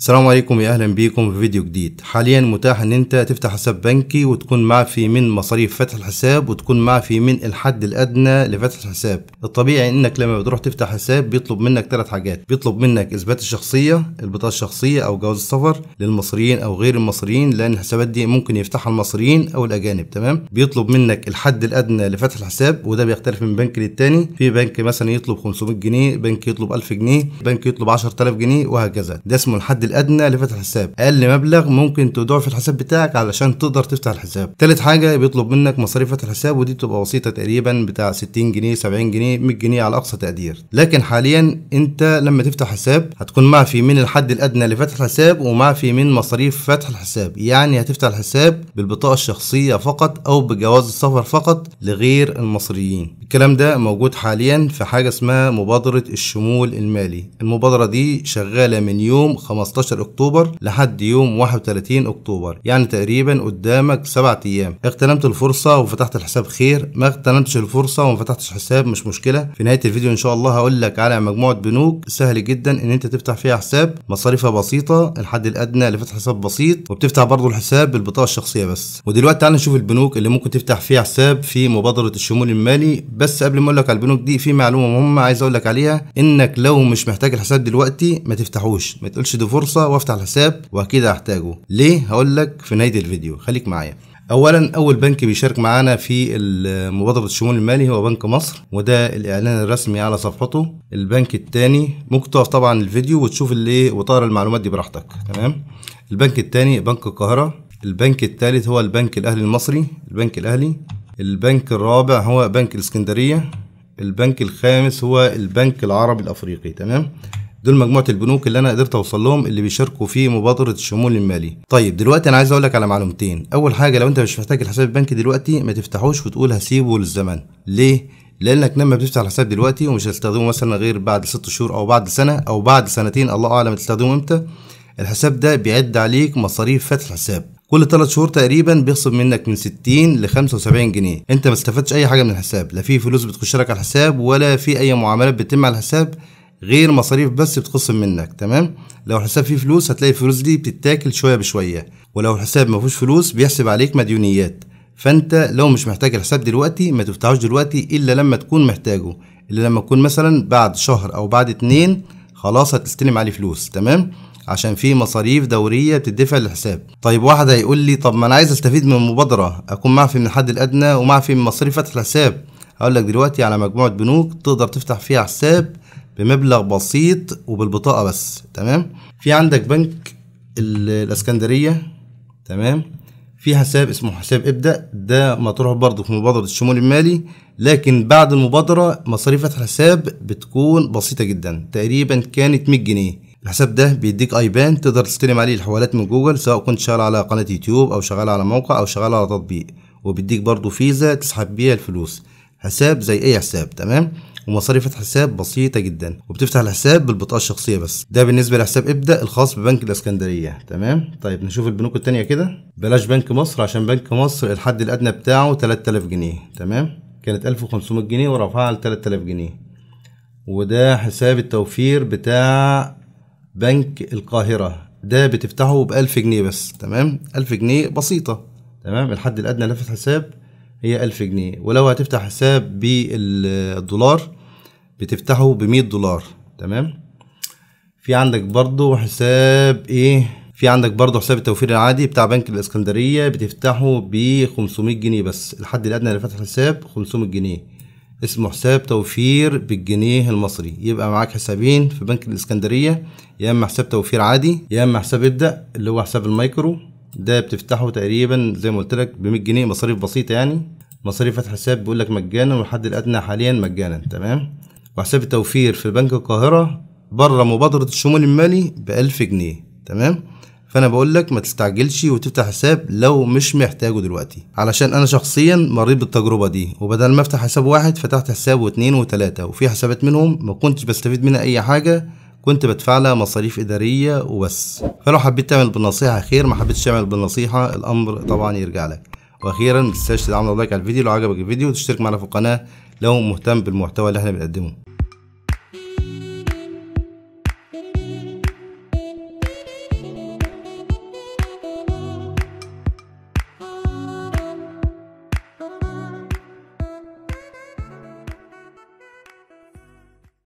السلام عليكم يا اهلا بيكم في فيديو جديد حاليا متاح ان انت تفتح حساب بنكي وتكون معفي في من مصاريف فتح الحساب وتكون معفي في من الحد الادنى لفتح الحساب الطبيعي انك لما بتروح تفتح حساب بيطلب منك ثلاث حاجات بيطلب منك اثبات الشخصيه البطاقه الشخصيه او جواز السفر للمصريين او غير المصريين لان الحسابات دي ممكن يفتحها المصريين او الاجانب تمام بيطلب منك الحد الادنى لفتح الحساب وده بيختلف من بنك للتاني في بنك مثلا يطلب 500 جنيه بنك يطلب 1000 جنيه بنك يطلب 10000 جنيه وهكذا ده اسمه الحد الادنى لفتح الحساب اقل مبلغ ممكن تودعه في الحساب بتاعك علشان تقدر تفتح الحساب تالت حاجه بيطلب منك مصاريف فتح الحساب ودي بتبقى بسيطه تقريبا بتاع 60 جنيه 70 جنيه 100 جنيه على اقصى تقدير لكن حاليا انت لما تفتح حساب هتكون مع في من الحد الادنى لفتح الحساب ومع في من مصاريف فتح الحساب يعني هتفتح الحساب بالبطاقه الشخصيه فقط او بجواز السفر فقط لغير المصريين الكلام ده موجود حاليا في حاجه اسمها مبادره الشمول المالي المبادره دي شغاله من يوم 15 15 أكتوبر لحد يوم 31 أكتوبر يعني تقريبا قدامك 7 أيام اغتنمت الفرصة وفتحت الحساب خير ما اغتنمتش الفرصة وما فتحتش حساب مش مشكلة في نهاية الفيديو إن شاء الله هقول لك على مجموعة بنوك سهل جدا إن أنت تفتح فيها حساب مصاريفها بسيطة الحد الأدنى لفتح حساب بسيط وبتفتح برضه الحساب بالبطاقة الشخصية بس ودلوقتي تعال نشوف البنوك اللي ممكن تفتح فيها حساب في مبادرة الشمول المالي بس قبل ما أقول لك على البنوك دي في معلومة مهمة عايز أقول لك عليها إنك لو مش محتاج الحساب دلوقتي ما تفتحوش ما تقولش دي فرصة الفرصه وافتح الحساب واكيد هحتاجه ليه هقول لك في نهايه الفيديو خليك معايا اولا اول بنك بيشارك معانا في مبادره الشمول المالي هو بنك مصر وده الاعلان الرسمي على صفحته البنك الثاني ممكن تقف طبعا الفيديو وتشوف اللي وطار المعلومات دي براحتك تمام البنك الثاني بنك القاهره البنك الثالث هو البنك الاهلي المصري البنك الاهلي البنك الرابع هو بنك الاسكندريه البنك الخامس هو البنك العربي الافريقي تمام دول مجموعه البنوك اللي انا قدرت اوصل لهم اللي بيشاركوا في مبادره الشمول المالي طيب دلوقتي انا عايز اقول لك على معلومتين اول حاجه لو انت مش محتاج الحساب البنكي دلوقتي ما تفتحوش وتقول هسيبه للزمن ليه لانك لما بتفتح الحساب دلوقتي ومش هتستخدمه مثلا غير بعد ست شهور او بعد سنه او بعد سنتين الله اعلم هتستخدمه امتى الحساب ده بيعد عليك مصاريف فتح الحساب كل 3 شهور تقريبا بيخصم منك من 60 ل 75 جنيه انت ما استفدتش اي حاجه من الحساب لا في فلوس بتخش لك على الحساب ولا في اي معاملات بتتم على الحساب غير مصاريف بس بتقسم منك تمام لو الحساب فيه فلوس هتلاقي الفلوس دي بتتاكل شويه بشويه ولو الحساب ما فيهوش فلوس بيحسب عليك مديونيات فانت لو مش محتاج الحساب دلوقتي ما تفتحوش دلوقتي الا لما تكون محتاجه الا لما تكون مثلا بعد شهر او بعد اتنين خلاص هتستلم عليه فلوس تمام عشان في مصاريف دوريه بتدفع للحساب طيب واحد هيقول لي طب ما انا عايز استفيد من المبادره اكون معفي من الحد الادنى ومعفي من مصاريف فتح الحساب هقول لك دلوقتي على مجموعه بنوك تقدر تفتح فيها حساب بمبلغ بسيط وبالبطاقه بس تمام في عندك بنك الاسكندريه تمام في حساب اسمه حساب ابدا ده مطروح برضه في مبادره الشمول المالي لكن بعد المبادره مصاريف الحساب بتكون بسيطه جدا تقريبا كانت 100 جنيه الحساب ده بيديك ايبان تقدر تستلم عليه الحوالات من جوجل سواء كنت شغال على قناة يوتيوب او شغال على موقع او شغال على تطبيق وبيديك برضه فيزا تسحب بيها الفلوس حساب زي اي حساب تمام ومصاريف حساب بسيطه جدا وبتفتح الحساب بالبطاقه الشخصيه بس ده بالنسبه لحساب ابدا الخاص ببنك الاسكندريه تمام طيب نشوف البنوك الثانيه كده بلاش بنك مصر عشان بنك مصر الحد الادنى بتاعه 3000 جنيه تمام كانت 1500 جنيه ورفعها ل 3000 جنيه وده حساب التوفير بتاع بنك القاهرة ده بتفتحه ب 1000 جنيه بس تمام 1000 جنيه بسيطة تمام الحد الأدنى لفتح حساب هي 1000 جنيه ولو هتفتح حساب بالدولار بتفتحه ب 100 دولار تمام في عندك برضو حساب ايه في عندك برضو حساب التوفير العادي بتاع بنك الاسكندريه بتفتحه ب 500 جنيه بس الحد الادنى لفتح حساب 500 جنيه اسمه حساب توفير بالجنيه المصري يبقى معاك حسابين في بنك الاسكندريه يا اما حساب توفير عادي يا اما حساب ابدا اللي هو حساب المايكرو ده بتفتحه تقريبا زي ما قلت لك ب 100 جنيه مصاريف بسيطه يعني مصاريف فتح حساب بيقول لك مجانا والحد الادنى حاليا مجانا تمام وحساب التوفير في بنك القاهره بره مبادره الشمول المالي ب 1000 جنيه تمام فانا بقول لك ما تستعجلش وتفتح حساب لو مش محتاجه دلوقتي علشان انا شخصيا مريت بالتجربه دي وبدل ما افتح حساب واحد فتحت حساب واثنين وثلاثه وفي حسابات منهم ما كنتش بستفيد منها اي حاجه كنت بدفع لها مصاريف إدارية وبس فلو حبيت تعمل بالنصيحة خير ما حبيتش تعمل بالنصيحة الأمر طبعا يرجع لك وأخيرا ما تنساش تدعمنا لايك على الفيديو لو عجبك الفيديو وتشترك معنا في القناة لو مهتم بالمحتوى اللي احنا بنقدمه